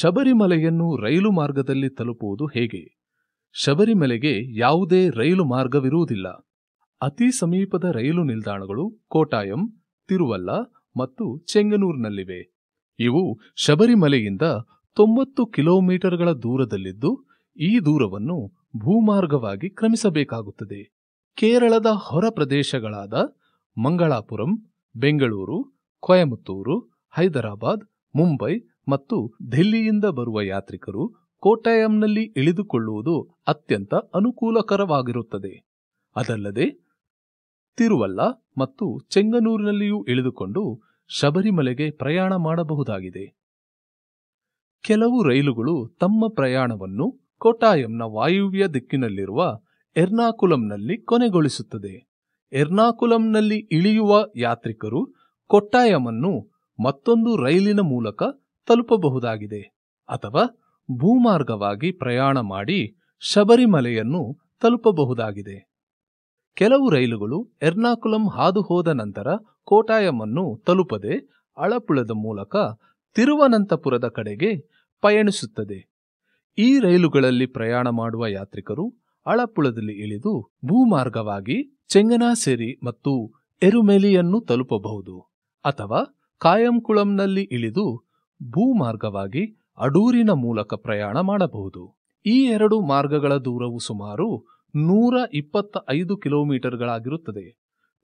ಶಬರಿಮಲೆಯನ್ನು ರೈಲು ಮಾರ್ಗದಲ್ಲಿ ತಲುಪುವುದು ಹೇಗೆ ಶಬರಿಮಲೆಗೆ ಯಾವುದೇ ರೈಲು ಮಾರ್ಗವಿರುವುದಿಲ್ಲ ಅತಿ ಸಮೀಪದ ರೈಲು ನಿಲ್ದಾಣಗಳು ಕೋಟಾಯಂ ತಿರುವಲ್ಲ ಮತ್ತು ಚೆಂಗನೂರ್ನಲ್ಲಿವೆ ಇವು ಶಬರಿಮಲೆಯಿಂದ ತೊಂಬತ್ತು ಕಿಲೋಮೀಟರ್ಗಳ ದೂರದಲ್ಲಿದ್ದು ಈ ದೂರವನ್ನು ಭೂಮಾರ್ಗವಾಗಿ ಕ್ರಮಿಸಬೇಕಾಗುತ್ತದೆ ಕೇರಳದ ಹೊರ ಪ್ರದೇಶಗಳಾದ ಮಂಗಳಾಪುರಂ ಬೆಂಗಳೂರು ಕೊಯಮತ್ತೂರು ಹೈದರಾಬಾದ್ ಮುಂಬೈ ಮತ್ತು ದಿಲ್ಲಿಯಿಂದ ಬರುವ ಯಾತ್ರಿಕರು ಕೋಟಾಯಂನಲ್ಲಿ ಇಳಿದುಕೊಳ್ಳುವುದು ಅತ್ಯಂತ ಅನುಕೂಲಕರವಾಗಿರುತ್ತದೆ ಅದಲ್ಲದೆ ತಿರುವಲ್ಲ ಮತ್ತು ಚೆಂಗನೂರಿನಲ್ಲಿಯೂ ಇಳಿದುಕೊಂಡು ಶಬರಿಮಲೆಗೆ ಪ್ರಯಾಣ ಮಾಡಬಹುದಾಗಿದೆ ಕೆಲವು ರೈಲುಗಳು ತಮ್ಮ ಪ್ರಯಾಣವನ್ನು ಕೋಟಾಯಂನ ವಾಯುವ್ಯ ದಿಕ್ಕಿನಲ್ಲಿರುವ ಎರ್ನಾಕುಲಂನಲ್ಲಿ ಕೊನೆಗೊಳಿಸುತ್ತದೆ ಎರ್ನಾಕುಲಂನಲ್ಲಿ ಇಳಿಯುವ ಯಾತ್ರಿಕರು ಕೊಟ್ಟಾಯಮನ್ನು ಮತ್ತೊಂದು ರೈಲಿನ ಮೂಲಕ ತಲುಪಬಹುದಾಗಿದೆ ಅಥವಾ ಭೂಮಾರ್ಗವಾಗಿ ಪ್ರಯಾಣ ಮಾಡಿ ಶಬರಿಮಲೆಯನ್ನು ತಲುಪಬಹುದಾಗಿದೆ ಕೆಲವು ರೈಲುಗಳು ಎರ್ನಾಕುಲಂ ಹಾದುಹೋದ ಹೋದ ನಂತರ ಕೋಟಾಯಮನ್ನು ತಲುಪದೆ ಅಳಪುಳದ ಮೂಲಕ ತಿರುವನಂತಪುರದ ಕಡೆಗೆ ಪಯಣಿಸುತ್ತದೆ ಈ ರೈಲುಗಳಲ್ಲಿ ಪ್ರಯಾಣ ಮಾಡುವ ಯಾತ್ರಿಕರು ಅಳಪುಳದಲ್ಲಿ ಇಳಿದು ಭೂಮಾರ್ಗವಾಗಿ ಚೆಂಗನಾಸೇರಿ ಮತ್ತು ಎರುಮೆಲಿಯನ್ನು ತಲುಪಬಹುದು ಅಥವಾ ಕಾಯಂಕುಳಂನಲ್ಲಿ ಇಳಿದು ಭೂಮಾರ್ಗವಾಗಿ ಅಡೂರಿನ ಮೂಲಕ ಪ್ರಯಾಣ ಮಾಡಬಹುದು ಈ ಎರಡು ಮಾರ್ಗಗಳ ದೂರವು ಸುಮಾರು ನೂರ ಇಪ್ಪತ್ತ ಐದು ಕಿಲೋಮೀಟರ್ಗಳಾಗಿರುತ್ತದೆ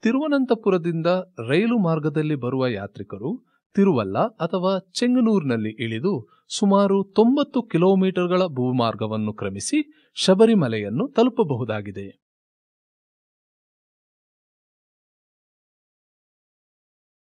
ತಿರುವನಂತಪುರದಿಂದ ರೈಲು ಮಾರ್ಗದಲ್ಲಿ ಬರುವ ಯಾತ್ರಿಕರು ತಿರುವಲ್ಲ ಅಥವಾ ಚೆಂಗನೂರಿನಲ್ಲಿ ಇಳಿದು ಸುಮಾರು ತೊಂಬತ್ತು ಕಿಲೋಮೀಟರ್ಗಳ ಭೂಮಾರ್ಗವನ್ನು ಕ್ರಮಿಸಿ ಶಬರಿಮಲೆಯನ್ನು ತಲುಪಬಹುದಾಗಿದೆ